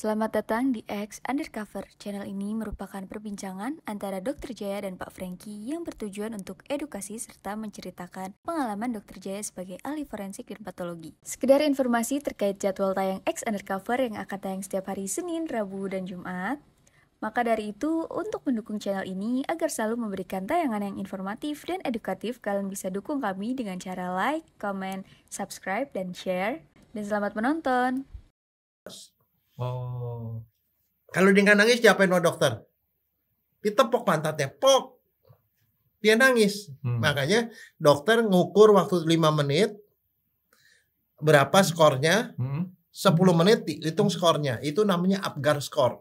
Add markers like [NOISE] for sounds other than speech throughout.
Selamat datang di X Undercover. Channel ini merupakan perbincangan antara Dr. Jaya dan Pak Franky yang bertujuan untuk edukasi serta menceritakan pengalaman Dr. Jaya sebagai ahli forensik dan patologi. Sekedar informasi terkait jadwal tayang X Undercover yang akan tayang setiap hari Senin, Rabu, dan Jumat. Maka dari itu, untuk mendukung channel ini agar selalu memberikan tayangan yang informatif dan edukatif, kalian bisa dukung kami dengan cara like, comment, subscribe, dan share. Dan selamat menonton! Oh. Kalau dia nggak nangis diapain sama dokter? Ditepok pantatnya, pok. Dia nangis. Hmm. Makanya dokter ngukur waktu 5 menit berapa skornya. Hmm. 10 menit dihitung skornya. Itu namanya Apgar score.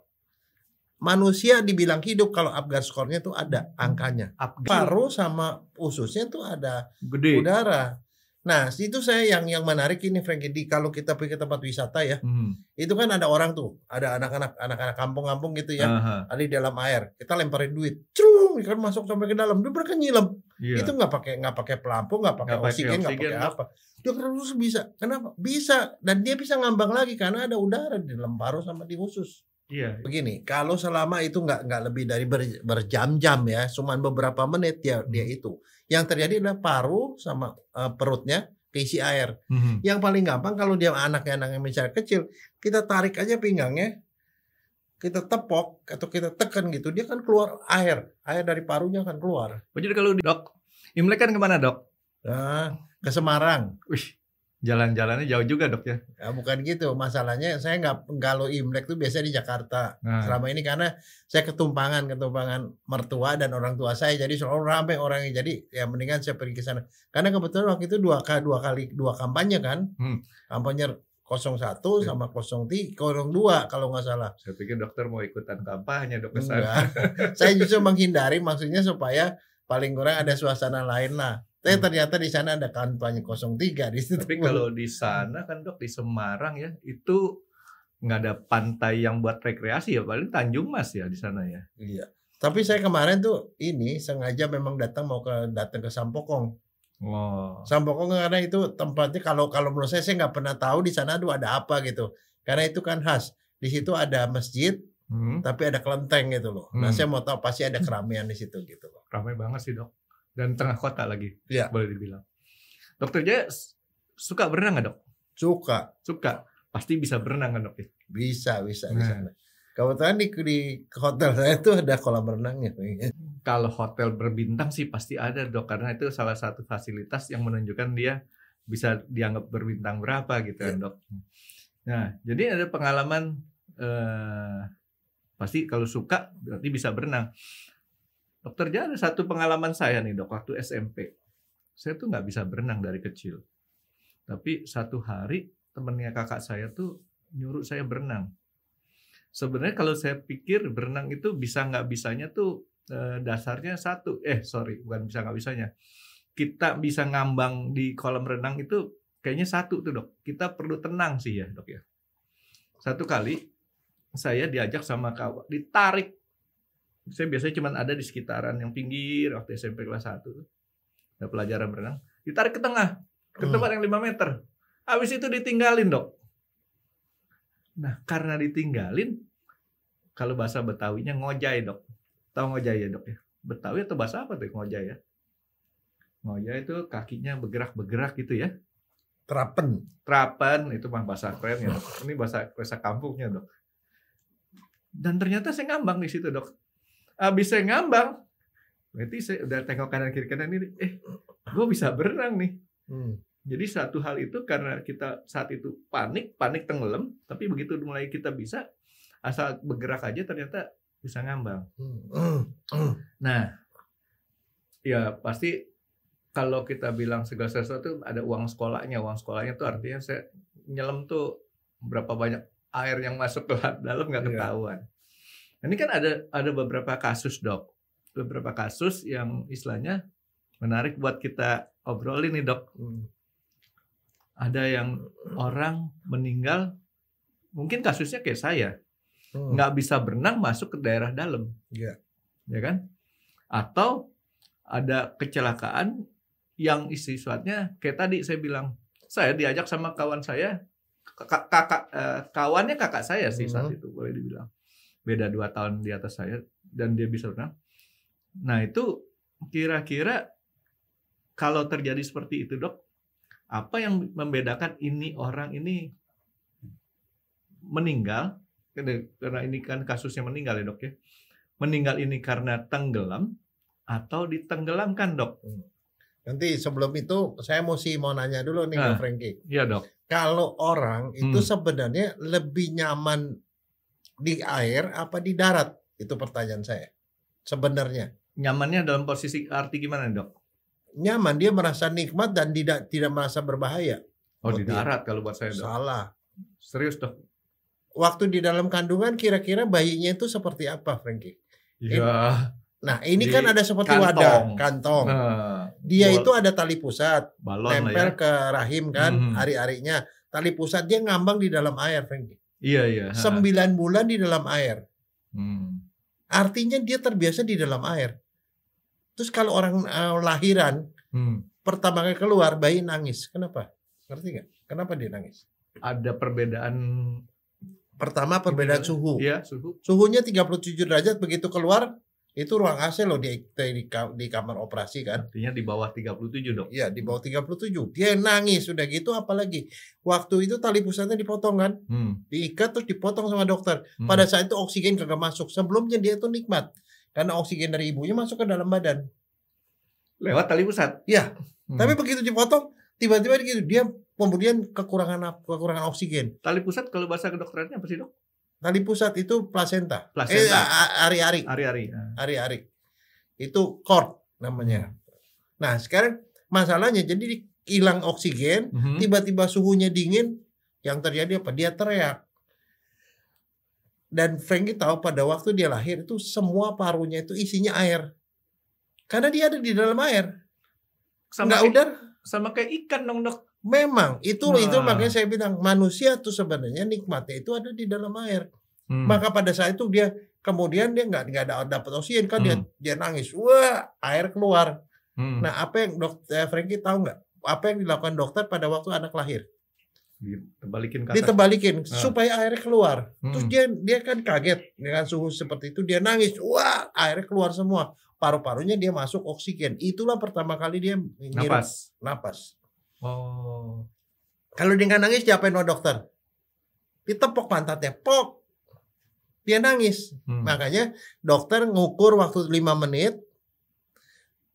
Manusia dibilang hidup kalau Apgar skornya itu ada angkanya. Apgar. Paru sama ususnya itu ada Gede. udara. Nah, situ saya yang yang menarik ini Frank di kalau kita pergi ke tempat wisata ya. Hmm. Itu kan ada orang tuh, ada anak-anak anak-anak kampung-kampung gitu ya, Aha. ada di dalam air. Kita lemparin duit. Cung, ikan masuk sampai ke dalam, dia berkenyelam nyilem. Yeah. Itu nggak pakai nggak pakai pelampung, nggak pakai oksigen, nggak pakai apa. Dia terus bisa. Kenapa? Bisa dan dia bisa ngambang lagi karena ada udara di dalam paru sama di usus. Iya. Begini, kalau selama itu nggak nggak lebih dari berjam-jam ya, cuman beberapa menit ya dia hmm. itu yang terjadi adalah paru sama uh, perutnya keisi air. Mm-hmm. Yang paling gampang kalau dia anaknya anak yang misalnya kecil, kita tarik aja pinggangnya, kita tepok atau kita tekan gitu, dia kan keluar air, air dari parunya akan keluar. Jadi kalau dok, Imlek kan kemana dok? Nah, ke Semarang. Wih, jalan-jalannya jauh juga dok ya? ya bukan gitu, masalahnya saya nggak kalau Imlek tuh biasanya di Jakarta nah. selama ini karena saya ketumpangan ketumpangan mertua dan orang tua saya jadi selalu ramai orangnya jadi ya mendingan saya pergi ke sana karena kebetulan waktu itu dua kali dua kali dua kampanye kan hmm. kampanye 01 ya. sama 03 02 kalau nggak salah. Saya pikir dokter mau ikutan kampanye dok ke saya justru menghindari maksudnya supaya paling kurang ada suasana lain lah. Tapi hmm. ternyata di sana ada kampanye 03 di situ. Tapi kalau di sana kan dok di Semarang ya itu nggak ada pantai yang buat rekreasi ya paling Tanjung Mas ya di sana ya. Iya. Tapi saya kemarin tuh ini sengaja memang datang mau ke datang ke Sampokong. Oh. Sampokong karena itu tempatnya kalau kalau menurut saya saya nggak pernah tahu di sana tuh ada apa gitu. Karena itu kan khas. Di situ ada masjid, hmm. tapi ada kelenteng gitu loh. Nah, hmm. Nah saya mau tahu pasti ada keramaian di situ gitu loh. Ramai banget sih dok dan tengah kota lagi ya. boleh dibilang dokter Jaya suka berenang nggak dok suka suka pasti bisa berenang kan dok ya? bisa bisa nah. bisa kebetulan di, di hotel saya itu ada kolam renangnya kalau hotel berbintang sih pasti ada dok karena itu salah satu fasilitas yang menunjukkan dia bisa dianggap berbintang berapa gitu ya. dok nah jadi ada pengalaman eh, pasti kalau suka berarti bisa berenang Dokter Jaya ada satu pengalaman saya nih dok waktu SMP. Saya tuh nggak bisa berenang dari kecil. Tapi satu hari temennya kakak saya tuh nyuruh saya berenang. Sebenarnya kalau saya pikir berenang itu bisa nggak bisanya tuh eh, dasarnya satu. Eh sorry bukan bisa nggak bisanya. Kita bisa ngambang di kolam renang itu kayaknya satu tuh dok. Kita perlu tenang sih ya dok ya. Satu kali saya diajak sama kawan ditarik saya biasanya cuma ada di sekitaran yang pinggir waktu SMP kelas 1 ada pelajaran berenang ditarik ke tengah ke hmm. tempat yang 5 meter habis itu ditinggalin dok nah karena ditinggalin kalau bahasa Betawinya ngojai dok tau ngojai ya dok ya Betawi atau bahasa apa tuh ngojai ya ngojai itu kakinya bergerak-bergerak gitu ya terapen terapen itu mah bahasa keren ya dok ini bahasa bahasa kampungnya dok dan ternyata saya ngambang di situ dok bisa saya ngambang berarti saya udah tengok kanan kiri kanan ini eh gue bisa berenang nih hmm. jadi satu hal itu karena kita saat itu panik panik tenggelam tapi begitu mulai kita bisa asal bergerak aja ternyata bisa ngambang hmm. nah ya pasti kalau kita bilang segala sesuatu ada uang sekolahnya uang sekolahnya tuh artinya saya nyelam tuh berapa banyak air yang masuk ke dalam nggak iya. ketahuan ini kan ada ada beberapa kasus dok, beberapa kasus yang istilahnya menarik buat kita obrolin nih dok. Hmm. Ada yang orang meninggal, mungkin kasusnya kayak saya, hmm. nggak bisa berenang masuk ke daerah dalam, ya, ya kan? Atau ada kecelakaan yang isi suatnya kayak tadi saya bilang, saya diajak sama kawan saya kakak kakak eh, kawannya kakak saya sih saat hmm. itu boleh dibilang beda dua tahun di atas saya dan dia bisa berenang. Nah itu kira-kira kalau terjadi seperti itu dok, apa yang membedakan ini orang ini meninggal karena ini kan kasusnya meninggal ya dok ya, meninggal ini karena tenggelam atau ditenggelamkan dok? Hmm. Nanti sebelum itu saya sih mau nanya dulu nih nah, Frankie. Iya dok. Kalau orang itu hmm. sebenarnya lebih nyaman di air apa di darat? Itu pertanyaan saya. Sebenarnya. Nyamannya dalam posisi arti gimana, Dok? Nyaman, dia merasa nikmat dan tidak tidak merasa berbahaya. Oh, di darat kalau buat saya, Dok. Salah. Serius, Dok. Waktu di dalam kandungan kira-kira bayinya itu seperti apa, Frankie? Iya. Nah, ini di kan ada seperti kantong. wadah, kantong. Nah, dia itu ada tali pusat, balon tempel ya. ke rahim kan, hmm. ari-arinya. Tali pusat dia ngambang di dalam air, Frankie. Iya iya. Sembilan bulan di dalam air. Hmm. Artinya dia terbiasa di dalam air. Terus kalau orang uh, lahiran hmm. pertama kali keluar bayi nangis, kenapa? Ngerti nggak? Kenapa dia nangis? Ada perbedaan. Pertama perbedaan suhu. Iya suhu. Suhunya 37 derajat begitu keluar itu ruang AC loh di, di, di kamar operasi kan. Artinya di bawah 37 dok. Iya di bawah 37. Dia nangis sudah gitu apalagi. Waktu itu tali pusatnya dipotong kan. Hmm. Diikat terus dipotong sama dokter. Hmm. Pada saat itu oksigen kagak masuk. Sebelumnya dia itu nikmat. Karena oksigen dari ibunya masuk ke dalam badan. Lewat tali pusat? Iya. Hmm. Tapi begitu dipotong tiba-tiba gitu dia kemudian kekurangan kekurangan oksigen. Tali pusat kalau bahasa kedokterannya apa sih dok? Tali nah, pusat itu plasenta. plasenta. Eh, ari-ari. Ari-ari. Ah. Ari-ari. Itu cord namanya. Nah, sekarang masalahnya jadi hilang oksigen, mm-hmm. tiba-tiba suhunya dingin, yang terjadi apa? Dia teriak. Dan Frankie tahu pada waktu dia lahir itu semua parunya itu isinya air. Karena dia ada di dalam air. Sama Nggak kayak, Sama kayak ikan dong dok. Memang itu nah. itu makanya saya bilang manusia tuh sebenarnya nikmatnya itu ada di dalam air. Hmm. Maka pada saat itu dia kemudian dia nggak nggak ada dapat oksigen kan hmm. dia dia nangis wah air keluar. Hmm. Nah apa yang dokter eh, Frankie tahu nggak apa yang dilakukan dokter pada waktu anak lahir? Ditebalikin ke Ditebalikin ah. supaya air keluar. Hmm. Terus dia dia kan kaget dengan suhu seperti itu dia nangis wah air keluar semua paru-parunya dia masuk oksigen. Itulah pertama kali dia ngirim nafas napas. Oh. Kalau dia nggak nangis yang sama dokter? Ditepok pantatnya, pok. Dia nangis. Hmm. Makanya dokter ngukur waktu 5 menit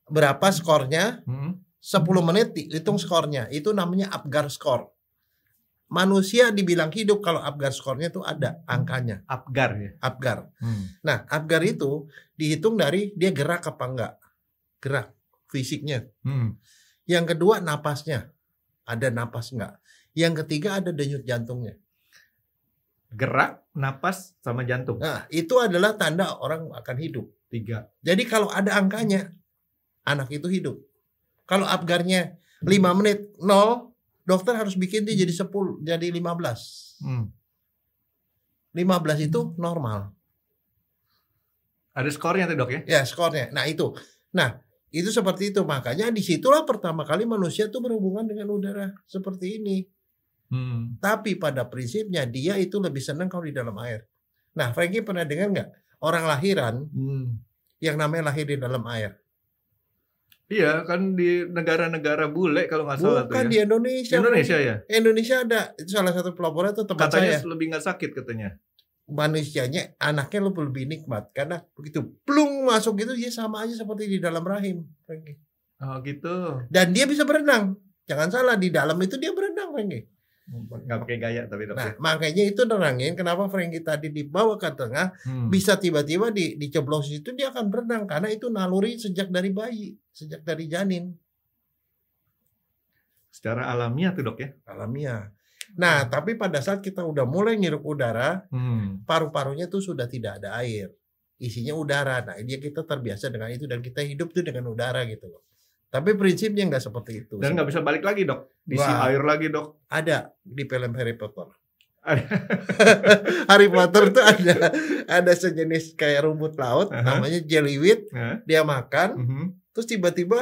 berapa skornya. Hmm. 10 menit dihitung skornya. Itu namanya Apgar score. Manusia dibilang hidup kalau Apgar skornya itu ada angkanya. Apgar ya. Apgar. Hmm. Nah, Apgar itu dihitung dari dia gerak apa enggak. Gerak fisiknya. Hmm. Yang kedua napasnya ada napas enggak. Yang ketiga ada denyut jantungnya. Gerak, napas, sama jantung. Nah, itu adalah tanda orang akan hidup. Tiga. Jadi kalau ada angkanya, anak itu hidup. Kalau apgarnya 5 menit nol, dokter harus bikin dia jadi 10, jadi 15. Hmm. 15 itu normal. Ada skornya tuh dok ya? Ya skornya. Nah itu. Nah itu seperti itu. Makanya disitulah pertama kali manusia itu berhubungan dengan udara seperti ini. Hmm. Tapi pada prinsipnya dia itu lebih senang kalau di dalam air. Nah, Frankie pernah dengar nggak orang lahiran hmm. yang namanya lahir di dalam air? Iya, kan di negara-negara bule kalau nggak salah Bukan ya. di Indonesia. Indonesia ya. Indonesia ada salah satu pelaporan itu tempat katanya saya. Katanya lebih nggak sakit katanya manusianya anaknya lu lebih nikmat karena begitu plung masuk gitu dia sama aja seperti di dalam rahim Frankie. Gitu. Oh gitu. Dan dia bisa berenang. Jangan salah di dalam itu dia berenang Frankie. Gitu. Gak pakai gaya tapi, Nah, makanya itu nerangin kenapa Franky tadi dibawa ke tengah hmm. bisa tiba-tiba di diceblos itu dia akan berenang karena itu naluri sejak dari bayi, sejak dari janin. Secara alamiah tuh dok ya? Alamiah. Nah, hmm. tapi pada saat kita udah mulai ngirup udara, hmm. paru-parunya tuh sudah tidak ada air. Isinya udara. Nah, dia kita terbiasa dengan itu dan kita hidup tuh dengan udara gitu loh. Tapi prinsipnya nggak seperti itu. Dan nggak bisa balik lagi dok, diisi Wah, air lagi dok. Ada di film Harry Potter. [LAUGHS] Harry Potter tuh ada ada sejenis kayak rumput laut, uh -huh. namanya jellyweed. Uh -huh. Dia makan, uh mhm. -huh. terus tiba-tiba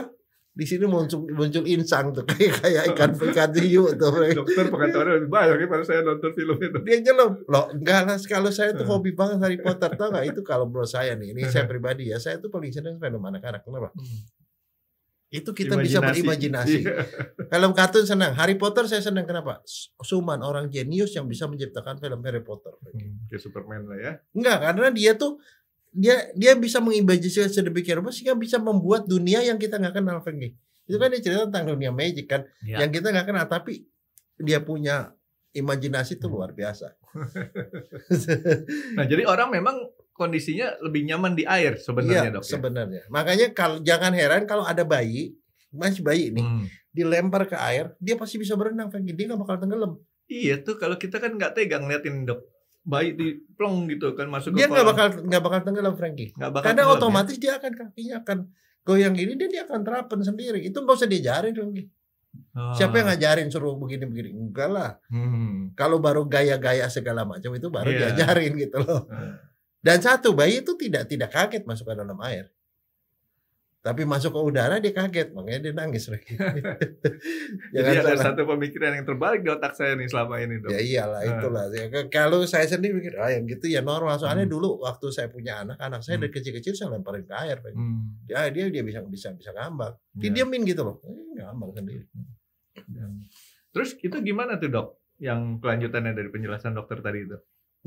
di sini muncul muncul insang tuh [LAUGHS] kayak kayak ikan ikan hiu tuh dokter pengetahuan lebih banyak ya pada saya nonton film itu dia nyelam loh enggak lah kalau saya tuh ah. hobi banget Harry Potter tau gak itu kalau menurut saya nih ini saya ah. pribadi ya saya tuh paling seneng film anak-anak kenapa hmm. itu kita Imajinasi. bisa berimajinasi. Iya. Film kartun senang. Harry Potter saya senang kenapa? Suman orang jenius yang bisa menciptakan film Harry Potter. Hmm, kayak Superman lah ya. Enggak, karena dia tuh dia dia bisa mengimajinasikan sedemikian rupa sehingga bisa membuat dunia yang kita nggak kenal Frankie. Itu kan dia cerita tentang dunia magic kan, ya. yang kita nggak kenal tapi dia punya imajinasi itu hmm. luar biasa. nah jadi orang memang kondisinya lebih nyaman di air sebenarnya iya, ya, dok. Sebenarnya. Makanya kalau jangan heran kalau ada bayi masih bayi nih hmm. dilempar ke air dia pasti bisa berenang Frankie dia nggak bakal tenggelam. Iya tuh kalau kita kan nggak tegang liatin dok bayi di plong gitu kan masuk dia nggak bakal nggak bakal tenggelam Frankie gak bakal karena ya? otomatis ya? dia akan kakinya akan goyang gini dia, dia akan terapan sendiri itu nggak usah diajarin Frankie ah. siapa yang ngajarin suruh begini begini enggak lah hmm. kalau baru gaya-gaya segala macam itu baru yeah. diajarin gitu loh ah. dan satu bayi itu tidak tidak kaget masuk ke dalam air tapi masuk ke udara dia kaget makanya dia nangis lagi. [LAUGHS] Jadi [LAUGHS] ya kan, ada salah. satu pemikiran yang terbalik di otak saya nih selama ini dok. Ya iyalah ah. itulah. Ya, kan, kalau saya sendiri mikir ah yang gitu ya normal soalnya hmm. dulu waktu saya punya anak anak saya hmm. dari kecil-kecil saya lemparin ke air. Hmm. Ya, dia dia bisa bisa bisa ngambang. Ya. Dia diamin gitu loh. ngambang sendiri. Hmm. Ya. terus itu gimana tuh dok? Yang kelanjutannya dari penjelasan dokter tadi itu?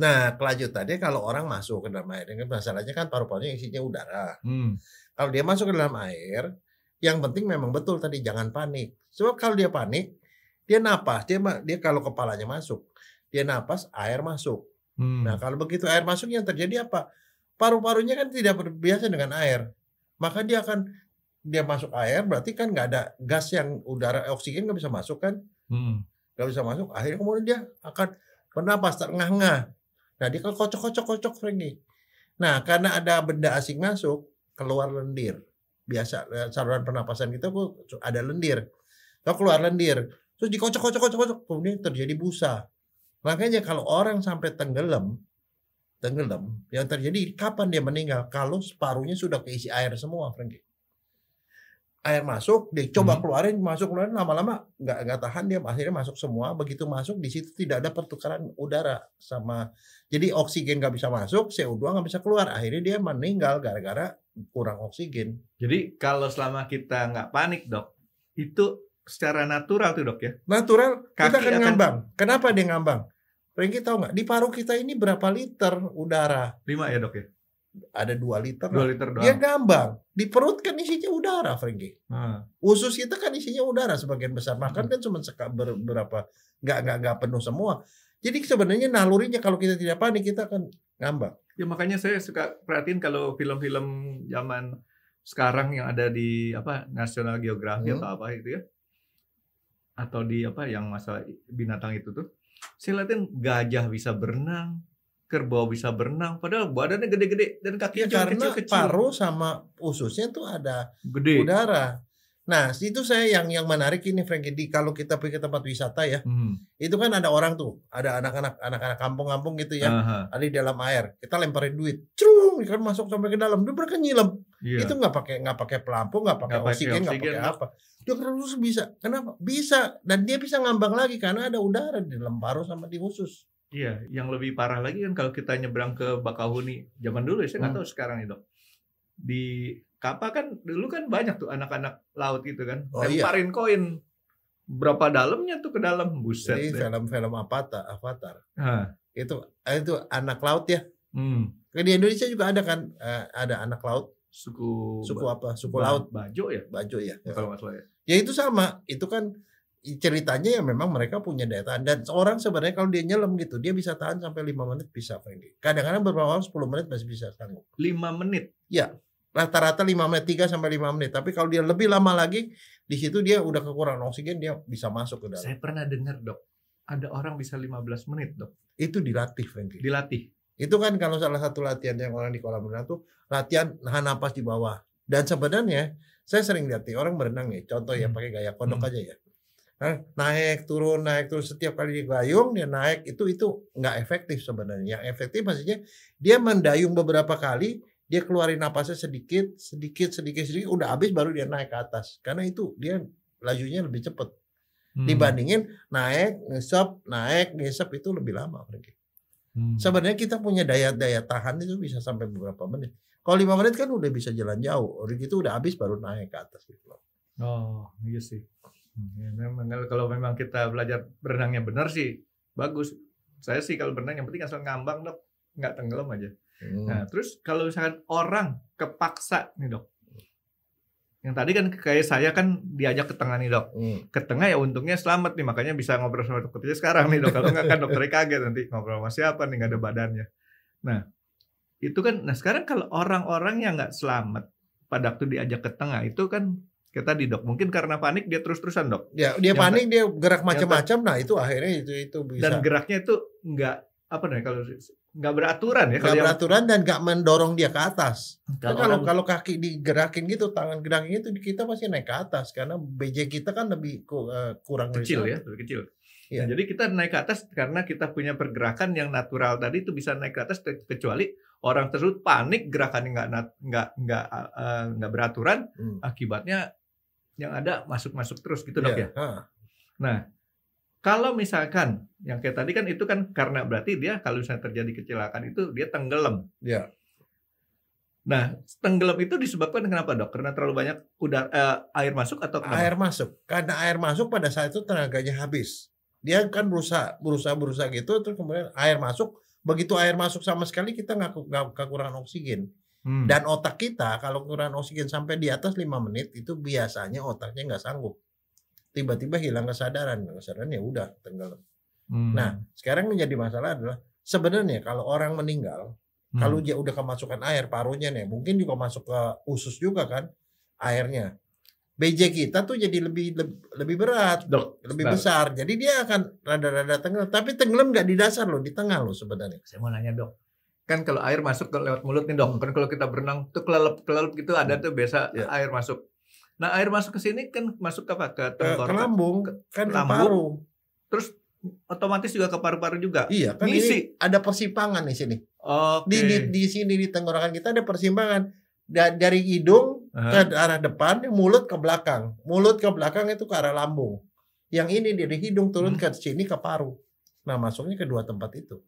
Nah kelanjutannya kalau orang masuk ke dalam air, kan masalahnya kan paru-parunya isinya udara. Hmm kalau dia masuk ke dalam air, yang penting memang betul tadi jangan panik. Sebab kalau dia panik, dia napas, dia dia kalau kepalanya masuk, dia napas, air masuk. Nah, hmm. Nah, kalau begitu air masuk yang terjadi apa? Paru-parunya kan tidak terbiasa dengan air. Maka dia akan dia masuk air berarti kan nggak ada gas yang udara oksigen nggak bisa masuk kan hmm. nggak hmm. bisa masuk akhirnya kemudian dia akan bernapas terengah-engah nah dia kalau kocok kocok kocok lagi nah karena ada benda asing masuk keluar lendir. Biasa eh, saluran pernapasan kita kok ada lendir. Kalau keluar lendir, terus dikocok-kocok-kocok, kocok kemudian terjadi busa. Makanya kalau orang sampai tenggelam, tenggelam, yang terjadi kapan dia meninggal? Kalau separuhnya sudah keisi air semua, Frankie. Air masuk, dia coba hmm. keluarin, masuk keluarin, lama-lama nggak nggak tahan dia akhirnya masuk semua. Begitu masuk di situ tidak ada pertukaran udara sama, jadi oksigen nggak bisa masuk, CO2 nggak bisa keluar. Akhirnya dia meninggal gara-gara kurang oksigen. Jadi kalau selama kita nggak panik dok, itu secara natural tuh dok ya? Natural, Kaki kita akan, akan ngambang. Kenapa dia ngambang? Rengki tahu nggak? Di paru kita ini berapa liter udara? 5 ya dok ya? Ada 2 liter. 2 liter doang. Dia ngambang. Di perut kan isinya udara, Frankie. Hmm. Usus kita kan isinya udara sebagian besar. Makan hmm. kan cuma seka, berapa, nggak nggak nggak penuh semua. Jadi sebenarnya nalurinya kalau kita tidak panik kita akan ngambang. Ya makanya saya suka perhatiin kalau film-film zaman sekarang yang ada di apa National Geographic hmm. atau apa itu ya. Atau di apa yang masalah binatang itu tuh. Saya liatin gajah bisa berenang, kerbau bisa berenang padahal badannya gede-gede dan kakinya ya, kecil-kecil. paru sama ususnya tuh ada gede. udara Nah, situ saya yang yang menarik ini Frank di kalau kita pergi ke tempat wisata ya. Hmm. Itu kan ada orang tuh, ada anak-anak anak-anak kampung-kampung gitu ya. Aha. Ada di dalam air. Kita lemparin duit. Cung, kan masuk sampai ke dalam. Dia mereka nyilam. Yeah. Itu nggak pakai nggak pakai pelampung, nggak pakai oksigen, nggak pakai apa. Dia terus bisa. Kenapa? Bisa dan dia bisa ngambang lagi karena ada udara di dalam paru sama di khusus Iya, yang lebih parah lagi kan kalau kita nyebrang ke Bakahuni zaman dulu ya, saya nggak hmm. tahu sekarang itu. Di Kapal kan dulu kan banyak tuh anak-anak laut gitu kan. Oh, iya. Lemparin iya. koin. Berapa dalamnya tuh ke dalam buset. Ini film-film Avatar, Avatar. Itu eh, itu anak laut ya. Hmm. Kan di Indonesia juga ada kan eh, ada anak laut suku suku apa? Suku laut. Bajo ya? Bajo ya. ya kalau masalah ya. Ya itu sama, itu kan ceritanya ya memang mereka punya daya tahan dan orang sebenarnya kalau dia nyelam gitu dia bisa tahan sampai lima menit bisa Kadang-kadang beberapa orang 10 menit masih bisa sanggup. lima menit. Ya rata-rata 5 menit 3 sampai 5 menit. Tapi kalau dia lebih lama lagi di situ dia udah kekurangan oksigen dia bisa masuk ke dalam. Saya pernah dengar, Dok. Ada orang bisa 15 menit, Dok. Itu dilatih, Frankie. Dilatih. Itu kan kalau salah satu latihan yang orang di kolam renang tuh latihan nahan napas di bawah. Dan sebenarnya saya sering lihat orang berenang nih, contoh ya, hmm. ya pakai gaya kodok hmm. aja ya. Nah, naik turun naik turun setiap kali digayung dia naik itu itu nggak efektif sebenarnya. Yang efektif maksudnya dia mendayung beberapa kali dia keluarin napasnya sedikit, sedikit, sedikit, sedikit, udah habis baru dia naik ke atas. Karena itu dia lajunya lebih cepat. Hmm. Dibandingin naik, ngesep, naik, ngesep itu lebih lama. Hmm. Sebenarnya kita punya daya-daya tahan itu bisa sampai beberapa menit. Kalau lima menit kan udah bisa jalan jauh. Orang itu udah habis baru naik ke atas gitu. Oh iya sih. Ya, memang kalau memang kita belajar berenangnya benar sih bagus. Saya sih kalau berenang yang penting asal ngambang dok, nggak tenggelam aja. Hmm. Nah, terus kalau misalkan orang kepaksa nih dok, yang tadi kan kayak saya kan diajak ke tengah nih dok, hmm. ke tengah ya untungnya selamat nih makanya bisa ngobrol sama dokternya sekarang nih dok. Kalau nggak kan dokternya kaget nanti ngobrol sama siapa nih nggak ada badannya. Nah itu kan, nah sekarang kalau orang-orang yang nggak selamat pada waktu diajak ke tengah itu kan kita di dok mungkin karena panik dia terus-terusan dok. Ya dia yang panik dia gerak macam-macam, nah itu akhirnya itu itu bisa. Dan geraknya itu nggak apa nih kalau nggak beraturan ya nggak beraturan yang... dan nggak mendorong dia ke atas kan kalau orang... kalau kaki digerakin gitu tangan gerakin itu kita pasti naik ke atas karena BJ kita kan lebih eh, kurang kecil ya lebih kecil ya. Nah, jadi kita naik ke atas karena kita punya pergerakan yang natural tadi itu bisa naik ke atas kecuali orang tersebut panik gerakannya nggak nggak eh, nggak uh, beraturan hmm. akibatnya yang ada masuk masuk terus gitu dok iya, ya, ya? nah kalau misalkan yang kayak tadi kan itu kan karena berarti dia kalau misalnya terjadi kecelakaan itu dia tenggelam. Ya. Nah, tenggelam itu disebabkan kenapa dok? Karena terlalu banyak udara eh, air masuk atau kenapa? air masuk. Karena air masuk pada saat itu tenaganya habis. Dia kan berusaha berusaha berusaha gitu terus kemudian air masuk. Begitu air masuk sama sekali kita nggak kekurangan oksigen. Hmm. Dan otak kita kalau kekurangan oksigen sampai di atas 5 menit itu biasanya otaknya nggak sanggup tiba-tiba hilang kesadaran kesadaran ya udah tenggelam hmm. nah sekarang menjadi masalah adalah sebenarnya kalau orang meninggal hmm. kalau dia udah kemasukan air parunya nih mungkin juga masuk ke usus juga kan airnya BJ kita tuh jadi lebih lebih, berat Dok, lebih besar jadi dia akan rada-rada tenggelam tapi tenggelam nggak di dasar loh di tengah loh sebenarnya saya mau nanya dok kan kalau air masuk ke lewat mulut nih dok kan kalau kita berenang tuh kelelep kelelep gitu ada hmm. tuh biasa yeah. air masuk Nah, air masuk ke sini kan masuk ke apa? Ke, lambung, ke, kan paru. Terus otomatis juga ke paru-paru juga. Iya, kan Ngisi. ini ada persimpangan di sini. Okay. Di, di di sini di tenggorokan kita ada persimpangan dari hidung ke arah depan, mulut ke belakang. Mulut ke belakang itu ke arah lambung. Yang ini dari hidung turun hmm. ke sini ke paru. Nah, masuknya ke dua tempat itu.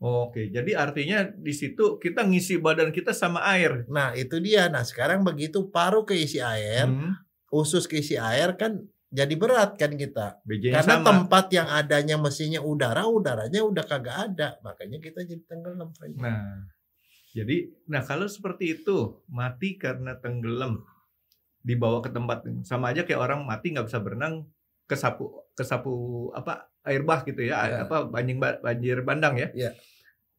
Oke, jadi artinya di situ kita ngisi badan kita sama air. Nah, itu dia. Nah, sekarang begitu paru keisi air, hmm. usus keisi air kan jadi berat kan kita. Bijinya Karena sama. tempat yang adanya mesinnya udara, udaranya udah kagak ada. Makanya kita jadi tenggelam. Nah, jadi nah kalau seperti itu mati karena tenggelam dibawa ke tempat sama aja kayak orang mati nggak bisa berenang kesapu kesapu apa air bah gitu ya, ya. apa banjir banjir bandang ya. ya.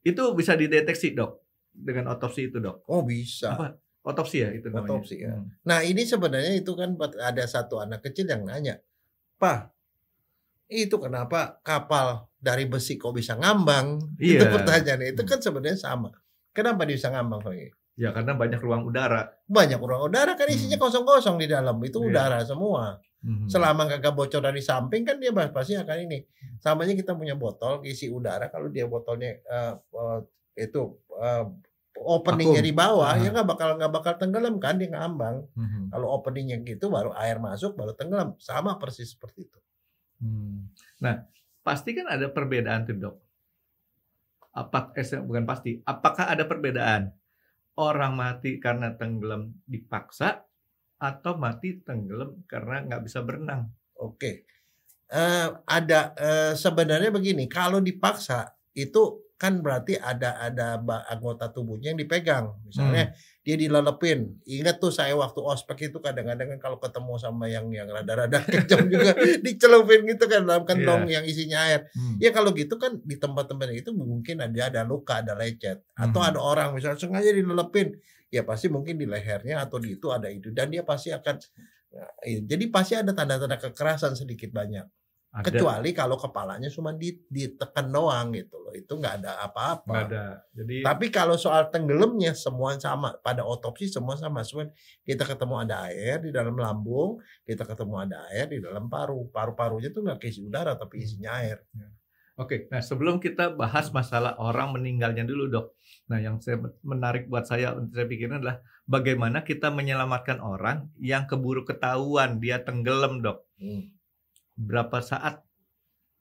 Itu bisa dideteksi dok dengan otopsi itu dok. Oh bisa. Apa? Otopsi ya itu namanya. Otopsi ya. Hmm. Nah ini sebenarnya itu kan ada satu anak kecil yang nanya, Pak, itu kenapa kapal dari besi kok bisa ngambang? ya. Itu iya. pertanyaannya itu hmm. kan sebenarnya sama. Kenapa dia bisa ngambang Pak? Ya karena banyak ruang udara. Banyak ruang udara kan isinya hmm. kosong-kosong di dalam itu iya. udara semua. Mhm. Selama kagak bocor dari samping kan dia pasti akan ini. Samanya kita punya botol isi udara kalau dia botolnya uh, uh, itu uh, openingnya di bawah uh ya nggak bakal nggak bakal tenggelam kan dia ngambang. Mm-hmm. Kalau openingnya gitu baru air masuk baru tenggelam sama persis seperti itu. Hmm. Nah pasti kan ada perbedaan tuh dok. Apa eh, bukan pasti? Apakah ada perbedaan orang mati karena tenggelam dipaksa atau mati tenggelam karena nggak bisa berenang. Oke, okay. uh, eh, ada uh, sebenarnya begini, kalau dipaksa itu kan berarti ada ada anggota tubuhnya yang dipegang misalnya hmm. dia dilelepin ingat tuh saya waktu ospek itu kadang-kadang kan kalau ketemu sama yang yang rada-rada [LAUGHS] kejam juga [LAUGHS] dicelupin gitu kan dalam kantong iya. yeah. yang isinya air hmm. ya kalau gitu kan di tempat-tempat itu mungkin ada ada luka ada lecet atau hmm. ada orang misalnya sengaja dilelepin ya pasti mungkin di lehernya atau di itu ada itu dan dia pasti akan ya, jadi pasti ada tanda-tanda kekerasan sedikit banyak ada. Kecuali kalau kepalanya cuma ditekan doang gitu loh, itu nggak ada apa-apa. ada. Jadi. Tapi kalau soal tenggelamnya semua sama. Pada otopsi semua sama. Cuman kita ketemu ada air di dalam lambung, kita ketemu ada air di dalam paru. Paru-parunya tuh nggak keisi udara tapi hmm. isinya air. Ya. Oke, nah sebelum kita bahas masalah orang meninggalnya dulu dok. Nah yang saya menarik buat saya untuk saya pikirin adalah bagaimana kita menyelamatkan orang yang keburu ketahuan dia tenggelam dok. Hmm berapa saat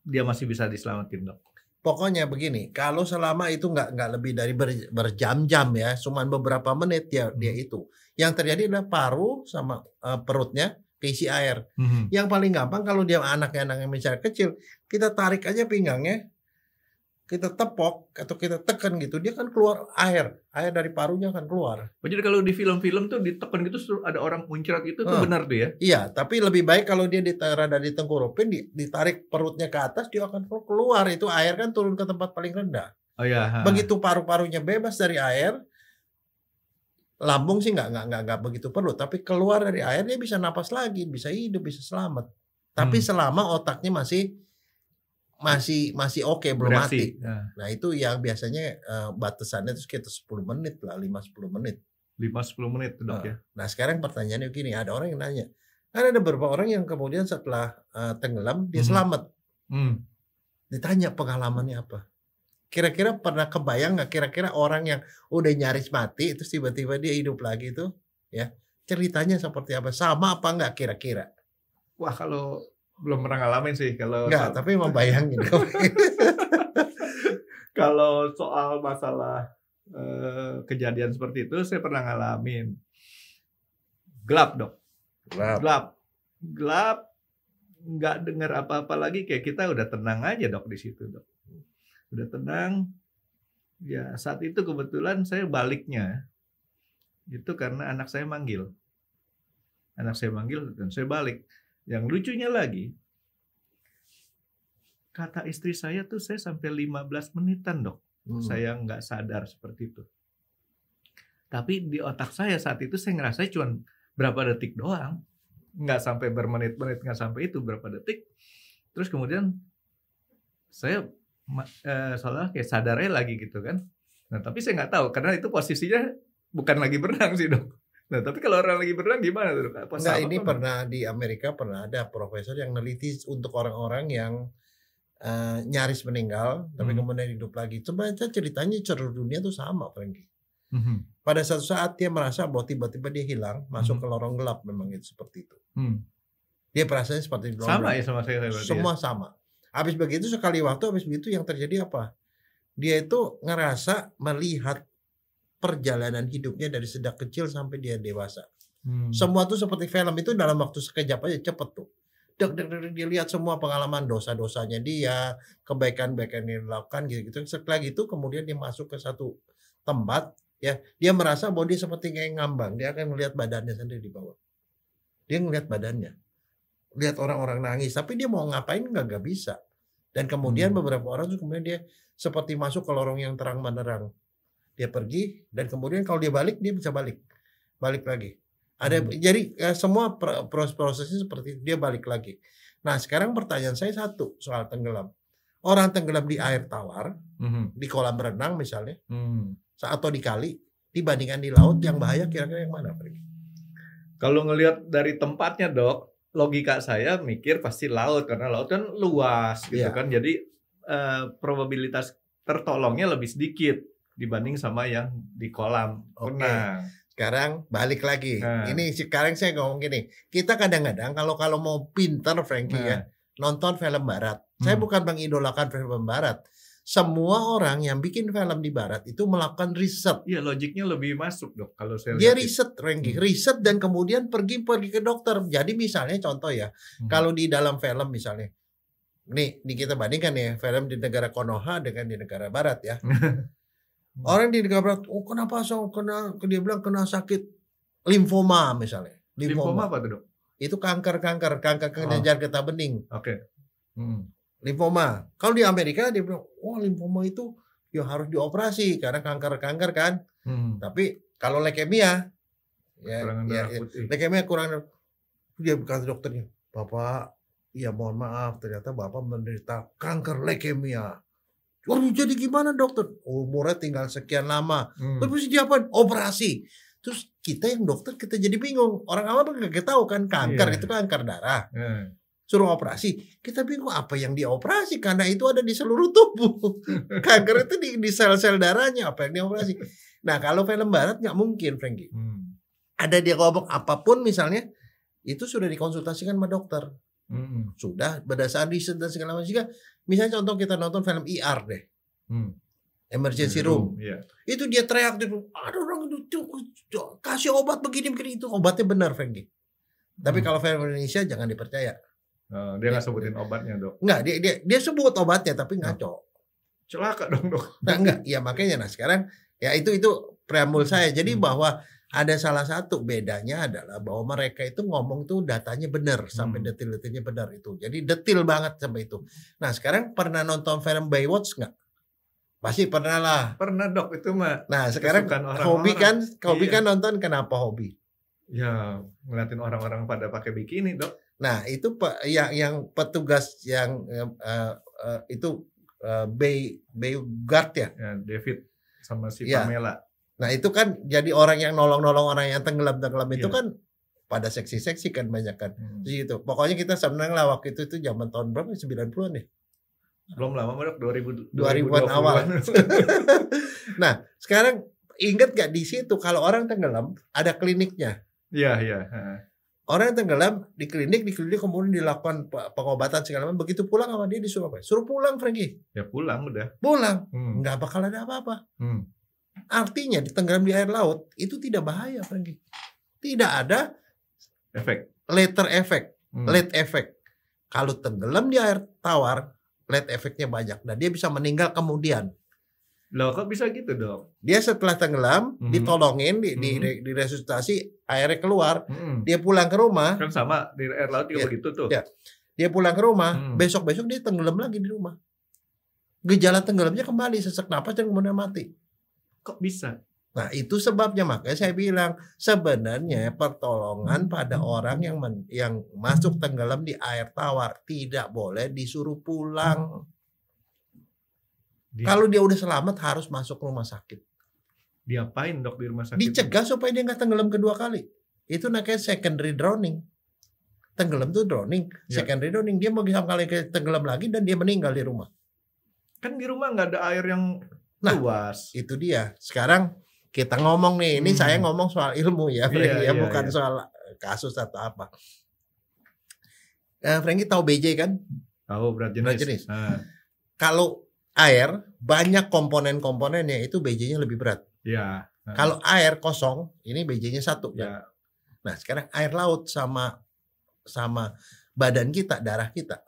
dia masih bisa diselamatin dok? Pokoknya begini, kalau selama itu nggak nggak lebih dari ber, berjam-jam ya, cuma beberapa menit ya dia itu. Yang terjadi adalah paru sama uh, perutnya keisi air. -hmm. Yang paling gampang kalau dia anak-anak yang misalnya kecil, kita tarik aja pinggangnya, kita tepok atau kita tekan gitu, dia kan keluar air, air dari parunya akan keluar. Oh, jadi kalau di film-film tuh ditekan gitu ada orang muncrat itu tuh hmm. benar tuh ya? Iya, tapi lebih baik kalau dia ditarik dari tenggorokan, ditarik perutnya ke atas, dia akan keluar itu air kan turun ke tempat paling rendah. Oh iya. Ha. Begitu paru-parunya bebas dari air, lambung sih nggak nggak nggak nggak begitu perlu, tapi keluar dari air dia bisa napas lagi, bisa hidup, bisa selamat. Tapi hmm. selama otaknya masih masih masih oke okay, belum mati. Nah. nah, itu yang biasanya uh, batasannya itu sekitar 10 menit lah, 5 10 menit. 5 10 menit Dok nah, ya. Nah, sekarang pertanyaannya begini, ada orang yang nanya. Kan ada beberapa orang yang kemudian setelah uh, tenggelam dia hmm. selamat. Hmm. Ditanya pengalamannya apa? Kira-kira pernah kebayang nggak kira-kira orang yang udah nyaris mati itu tiba-tiba dia hidup lagi itu ya? Ceritanya seperti apa? Sama apa nggak kira-kira? Wah, kalau belum pernah ngalamin sih kalau Enggak, tapi mau bayangin [LAUGHS] kalau soal masalah eh, kejadian seperti itu saya pernah ngalamin gelap dok gelap gelap gelap nggak dengar apa-apa lagi kayak kita udah tenang aja dok di situ dok udah tenang ya saat itu kebetulan saya baliknya itu karena anak saya manggil anak saya manggil dan saya balik yang lucunya lagi, kata istri saya tuh saya sampai 15 menitan dok. Hmm. Saya nggak sadar seperti itu. Tapi di otak saya saat itu saya ngerasa cuma berapa detik doang. Nggak sampai bermenit-menit, nggak sampai itu berapa detik. Terus kemudian saya eh, soalnya kayak sadarnya lagi gitu kan. Nah tapi saya nggak tahu karena itu posisinya bukan lagi berenang sih dok. Nah, tapi kalau orang lagi berenang gimana tuh? Enggak, ini apa? pernah di Amerika pernah ada profesor yang neliti untuk orang-orang yang uh, nyaris meninggal tapi hmm. kemudian hidup lagi. Cuma ceritanya seluruh dunia tuh sama, Frankie. Hmm. Pada satu saat dia merasa bahwa tiba-tiba dia hilang, masuk hmm. ke lorong gelap memang itu seperti itu. Hmm. Dia perasaannya seperti itu. sama ya sama saya ya? Semua ya. sama. Habis begitu sekali waktu habis begitu yang terjadi apa? Dia itu ngerasa melihat perjalanan hidupnya dari sedang kecil sampai dia dewasa. Hmm. Semua tuh seperti film itu dalam waktu sekejap aja cepet tuh. Dek, dek, dek, lihat semua pengalaman dosa-dosanya dia, kebaikan-kebaikan yang dilakukan gitu-gitu. Setelah itu kemudian dia masuk ke satu tempat ya, dia merasa bahwa dia seperti kayak ngambang, dia akan melihat badannya sendiri di bawah. Dia melihat badannya. Lihat orang-orang nangis, tapi dia mau ngapain nggak nggak bisa. Dan kemudian hmm. beberapa orang tuh kemudian dia seperti masuk ke lorong yang terang menerang dia pergi dan kemudian kalau dia balik dia bisa balik balik lagi ada hmm. jadi ya, semua proses prosesnya seperti itu, dia balik lagi nah sekarang pertanyaan saya satu soal tenggelam orang tenggelam di air tawar hmm. di kolam renang misalnya hmm. atau di kali dibandingkan di laut yang bahaya kira-kira yang mana pergi kalau ngelihat dari tempatnya dok logika saya mikir pasti laut karena laut kan luas gitu yeah. kan jadi uh, probabilitas tertolongnya lebih sedikit dibanding sama yang di kolam okay. Nah. Sekarang balik lagi. Nah. Ini sekarang saya ngomong gini, kita kadang-kadang kalau kalau mau pinter Frankie ya, nah. ya, nonton film barat. Hmm. Saya bukan mengidolakan film barat. Semua orang yang bikin film di barat itu melakukan riset. Iya, logiknya lebih masuk, Dok, kalau saya Dia ya. riset, Frankie. Hmm. Riset dan kemudian pergi pergi ke dokter. Jadi misalnya contoh ya, hmm. kalau di dalam film misalnya Nih, nih kita bandingkan ya film di negara Konoha dengan di negara barat ya. [LAUGHS] Hmm. Orang yang ditabrak, oh kenapa so kena, dia bilang kena sakit limfoma misalnya. Limfoma, apa tuh? dok? Itu kanker kanker kanker kelenjar ah. oh. getah bening. Oke. Okay. Hmm. Limfoma. Kalau di Amerika dia bilang, oh, limfoma itu ya harus dioperasi karena kanker kanker kan. Hmm. Tapi kalau leukemia, ya, ya, ya leukemia kurang dia kata dokternya, bapak, ya mohon maaf ternyata bapak menderita kanker leukemia. Waduh jadi gimana dokter? Umurnya tinggal sekian lama. Hmm. Terus apa? Operasi. Terus kita yang dokter kita jadi bingung. Orang awam kan gak tahu kan kanker yeah. itu kanker darah. Yeah. Suruh operasi, kita bingung apa yang dioperasi karena itu ada di seluruh tubuh. [LAUGHS] kanker itu di, di sel-sel darahnya apa yang dioperasi. Nah kalau film barat nggak mungkin, Frankie. Hmm. Ada dia ngomong apapun misalnya itu sudah dikonsultasikan sama dokter. Hmm. Sudah berdasarkan riset dan segala macam juga. Misalnya contoh kita nonton film IR e deh. Hmm. Emergency room. room. Yeah. Itu dia teriak di ada orang itu kasih obat begini begini itu obatnya benar Frankie. Tapi hmm. kalau film Indonesia jangan dipercaya. Uh, dia nggak sebutin obatnya dok. Nggak dia dia dia sebut obatnya tapi oh. ngaco. Hmm. Celaka dong dok. Nah, enggak, ya makanya nah sekarang ya itu itu preambul hmm. saya. Jadi hmm. bahwa ada salah satu bedanya adalah bahwa mereka itu ngomong tuh datanya benar hmm. sampai detil-detilnya benar itu. Jadi detil banget sampai itu. Nah sekarang pernah nonton film Baywatch nggak? Pasti pernah lah. Pernah dok itu mah. Nah sekarang orang hobi kan, hobi iya. kan nonton kenapa hobi? Ya ngeliatin orang-orang pada pakai bikini dok. Nah itu yang yang petugas yang uh, uh, itu uh, Bay Bay ya. ya David sama si ya. Pamela. Nah itu kan jadi orang yang nolong-nolong orang yang tenggelam-tenggelam yeah. itu iya. kan pada seksi-seksi kan banyak kan. Hmm. gitu. Pokoknya kita senang lah waktu itu itu zaman tahun berapa 90-an ya? Belum lama Dok 2000 2000-an awal. [LAUGHS] nah, sekarang ingat gak di situ kalau orang tenggelam ada kliniknya. Iya, iya, Orang yang tenggelam di klinik, di klinik kemudian dilakukan pengobatan segala macam. Begitu pulang sama dia disuruh apa? Suruh pulang Frankie. Ya pulang udah. Pulang. Hmm. Nggak bakal ada apa-apa. Hmm. Artinya ditenggelam di air laut itu tidak bahaya, Franky. Tidak ada efek. Later efek hmm. late efek Kalau tenggelam di air tawar, late efeknya banyak dan dia bisa meninggal kemudian. Loh kok bisa gitu dok? Dia setelah tenggelam hmm ditolongin di, hmm di, di resusitasi airnya keluar, hmm dia pulang ke rumah. Kan sama di air laut juga ya, begitu tuh. Ya. Dia pulang ke rumah, besok hmm. besok-besok dia tenggelam lagi di rumah. Gejala tenggelamnya kembali sesak napas dan kemudian mati. Kok bisa? Nah, itu sebabnya makanya saya bilang sebenarnya pertolongan pada orang yang men, yang masuk tenggelam di air tawar tidak boleh disuruh pulang. Dia, Kalau dia udah selamat harus masuk rumah sakit. Diapain dok di rumah sakit? Dicegah supaya dia nggak tenggelam kedua kali. Itu namanya secondary drowning. Tenggelam tuh drowning, ya. secondary drowning dia mau bisa kali tenggelam lagi dan dia meninggal di rumah. Kan di rumah nggak ada air yang nah, luas. Itu dia. Sekarang kita ngomong nih, ini hmm. saya ngomong soal ilmu ya, Frankie iya, ya, yeah, bukan yeah. soal kasus atau apa. Nah, eh, Franky tahu BJ kan? Tahu berat jenis. Berat jenis. Nah. Kalau air banyak komponen-komponennya itu BJ-nya lebih berat. Iya. Nah. Kalau air kosong, ini BJ-nya satu ya. Kan? Iya. Nah, sekarang air laut sama sama badan kita, darah kita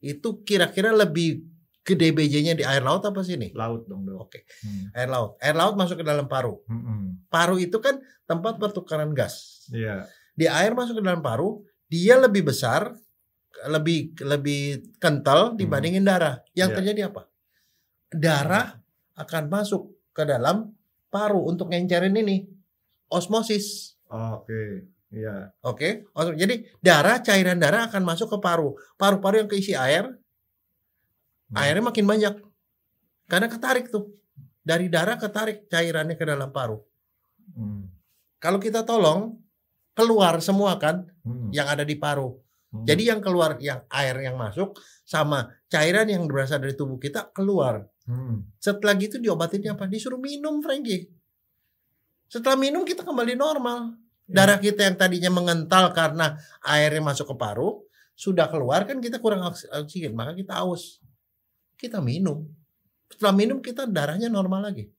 itu kira-kira lebih ke DBJ-nya di air laut apa sini? Laut dong dong. Oke. Hmm. Air laut. Air laut masuk ke dalam paru. Hmm. Paru itu kan tempat pertukaran gas. Iya. Yeah. Di air masuk ke dalam paru, dia lebih besar, lebih lebih kental hmm. dibandingin darah. Yang yeah. terjadi apa? Darah hmm. akan masuk ke dalam paru untuk ngencerin ini. Osmosis. Oke. Okay. Iya. Oke. Okay? Jadi darah cairan darah akan masuk ke paru. Paru-paru yang keisi air Nah. airnya makin banyak karena ketarik tuh dari darah ketarik cairannya ke dalam paru hmm. kalau kita tolong keluar semua kan hmm. yang ada di paru hmm. jadi yang keluar yang air yang masuk sama cairan yang berasal dari tubuh kita keluar hmm. setelah gitu diobatinnya apa disuruh minum Frankie setelah minum kita kembali normal ya. darah kita yang tadinya mengental karena airnya masuk ke paru sudah keluar kan kita kurang oksigen maka kita aus kita minum. Setelah minum kita darahnya normal lagi.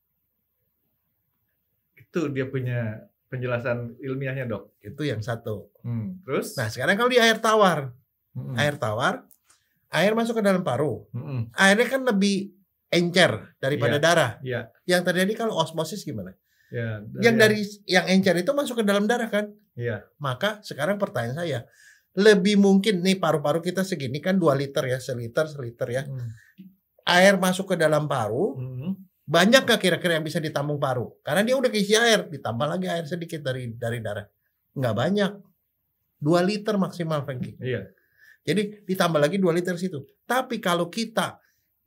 Itu dia punya penjelasan ilmiahnya dok. Itu yang satu. Hmm, terus? Nah sekarang kalau di air tawar, hmm. air tawar, air masuk ke dalam paru, hmm. airnya kan lebih encer daripada yeah. darah. Yeah. Yang terjadi kalau osmosis gimana? Yeah, dari yang ya. dari yang encer itu masuk ke dalam darah kan? Iya. Maka sekarang pertanyaan saya, lebih mungkin nih paru-paru kita segini kan 2 liter ya, seliter liter ya. Hmm air masuk ke dalam paru, hmm. banyak gak kira-kira yang bisa ditampung paru? Karena dia udah keisi air, ditambah lagi air sedikit dari dari darah. Nggak banyak. Dua liter maksimal, Frankie. Iya. Jadi ditambah lagi dua liter situ. Tapi kalau kita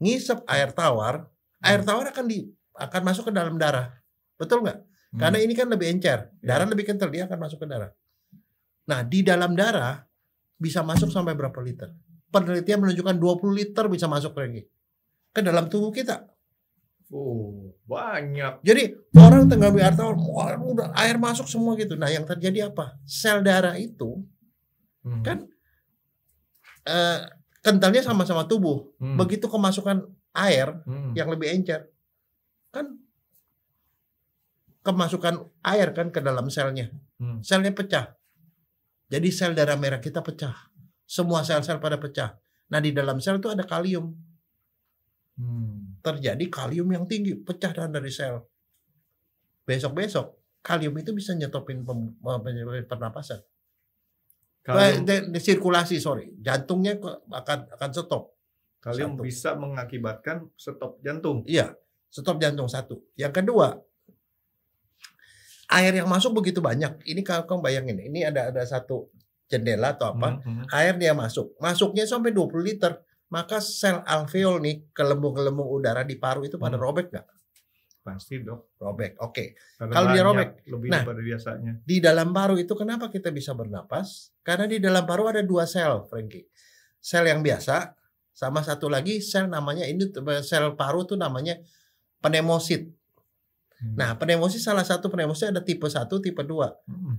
ngisep air tawar, hmm. air tawar akan di akan masuk ke dalam darah. Betul nggak? Hmm. Karena ini kan lebih encer, iya. darah yeah. lebih kental, dia akan masuk ke darah. Nah, di dalam darah bisa masuk sampai berapa liter? Penelitian menunjukkan 20 liter bisa masuk lagi ke dalam tubuh kita. Oh, banyak. Jadi orang tenggelam di air tawar, udah air masuk semua gitu. Nah, yang terjadi apa? Sel darah itu hmm. kan uh, kentalnya sama-sama tubuh. Hmm. Begitu kemasukan air hmm. yang lebih encer, kan kemasukan air kan ke dalam selnya. Hmm. Selnya pecah. Jadi sel darah merah kita pecah. Semua sel-sel pada pecah. Nah, di dalam sel itu ada kalium Hmm. Terjadi kalium yang tinggi, pecah dan dari sel. Besok-besok kalium itu bisa nyetopin pernapasan. Kalium, eh, sirkulasi, sorry, jantungnya akan akan stop. Kalium satu. bisa mengakibatkan stop jantung. Iya, stop jantung satu. Yang kedua, air yang masuk begitu banyak. Ini kalau kamu bayangin, ini ada ada satu jendela atau apa, mm -hmm. air dia masuk. Masuknya sampai 20 liter maka sel alveol nih ke gelembung udara di paru itu pada hmm. robek nggak? Pasti dok. Robek. Oke. Okay. Kalau dia robek, lebih nah, daripada biasanya. Di dalam paru itu kenapa kita bisa bernapas? Karena di dalam paru ada dua sel, Frankie. Sel yang biasa sama satu lagi sel namanya ini sel paru tuh namanya pneumosit. Hmm. Nah, pneumosit salah satu pneumosit ada tipe satu, tipe dua. Hmm.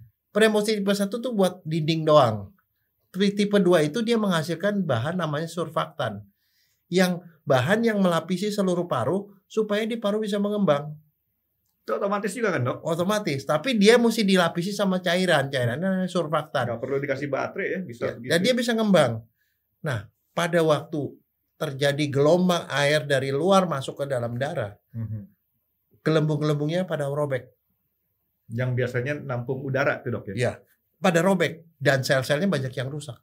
tipe satu tuh buat dinding doang tipe 2 itu dia menghasilkan bahan namanya surfaktan. Yang bahan yang melapisi seluruh paru supaya di paru bisa mengembang. Itu otomatis juga kan dok? Otomatis, tapi dia mesti dilapisi sama cairan, cairannya namanya surfaktan. Gak perlu dikasih baterai ya, bisa. Iya, ya, Dan dia bisa ngembang. Nah, pada waktu terjadi gelombang air dari luar masuk ke dalam darah, mhm. gelembung-gelembungnya pada robek. Yang biasanya nampung udara itu dok ya? Ya, pada robek dan sel-selnya banyak yang rusak.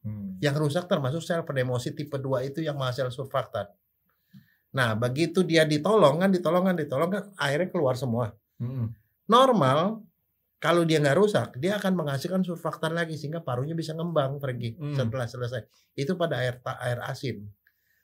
Hmm. Yang rusak termasuk sel penemosi tipe 2 itu yang menghasilkan surfaktan. Nah, begitu dia ditolong kan, ditolong kan, ditolong kan, akhirnya keluar semua. Hmm. Normal kalau dia nggak rusak, dia akan menghasilkan surfaktan lagi sehingga parunya bisa ngembang pergi hmm. setelah selesai. Itu pada air air asin.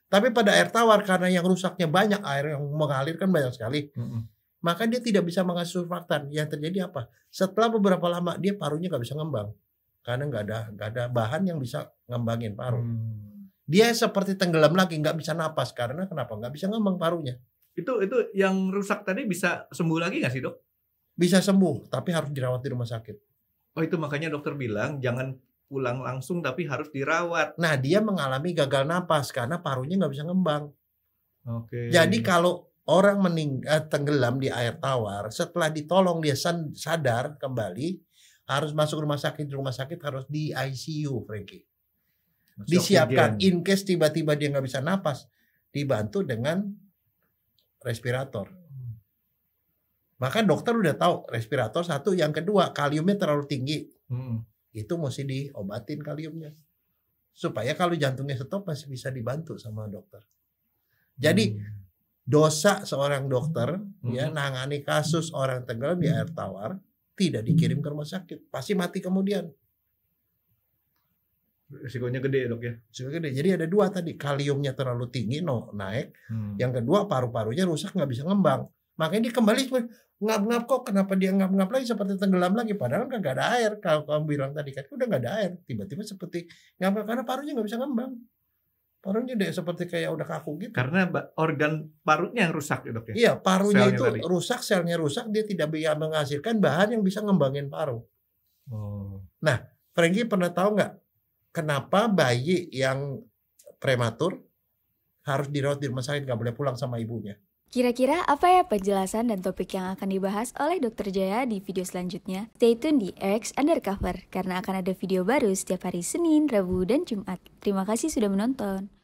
Tapi pada air tawar karena yang rusaknya banyak, air yang mengalir kan banyak sekali. Hmm maka dia tidak bisa mengasih surfaktan. Yang terjadi apa? Setelah beberapa lama dia parunya nggak bisa ngembang karena nggak ada nggak ada bahan yang bisa ngembangin paru. Hmm. Dia seperti tenggelam lagi, nggak bisa napas karena kenapa? Nggak bisa ngembang parunya. Itu itu yang rusak tadi bisa sembuh lagi nggak sih dok? Bisa sembuh, tapi harus dirawat di rumah sakit. Oh itu makanya dokter bilang jangan pulang langsung tapi harus dirawat. Nah dia mengalami gagal napas karena parunya nggak bisa ngembang. Oke. Okay. Jadi kalau orang meninggal eh, tenggelam di air tawar setelah ditolong dia sadar kembali harus masuk rumah sakit rumah sakit harus di ICU Frankie disiapkan in case tiba-tiba dia nggak bisa napas dibantu dengan respirator maka dokter udah tahu respirator satu yang kedua kaliumnya terlalu tinggi hmm. itu mesti diobatin kaliumnya supaya kalau jantungnya stop masih bisa dibantu sama dokter jadi hmm dosa seorang dokter hmm. ya nangani kasus orang tenggelam di air tawar tidak dikirim ke rumah sakit pasti mati kemudian risikonya gede dok ya risikonya gede jadi ada dua tadi kaliumnya terlalu tinggi no naik hmm. yang kedua paru-parunya rusak nggak bisa ngembang makanya dia kembali ngap-ngap kok kenapa dia ngap-ngap lagi seperti tenggelam lagi padahal kan gak ada air kalau kamu bilang tadi kan udah nggak ada air tiba-tiba seperti ngap karena parunya nggak bisa ngembang Parunya deh seperti kayak udah kaku gitu. Karena organ parunya yang rusak ya dok ya? Iya parunya selnya itu tadi. rusak, selnya rusak, dia tidak bisa menghasilkan bahan yang bisa ngembangin paru. Oh. Nah, Franky pernah tahu nggak kenapa bayi yang prematur harus dirawat di rumah sakit nggak boleh pulang sama ibunya? Kira-kira apa ya penjelasan dan topik yang akan dibahas oleh Dr. Jaya di video selanjutnya? Stay tune di RX Undercover, karena akan ada video baru setiap hari Senin, Rabu, dan Jumat. Terima kasih sudah menonton.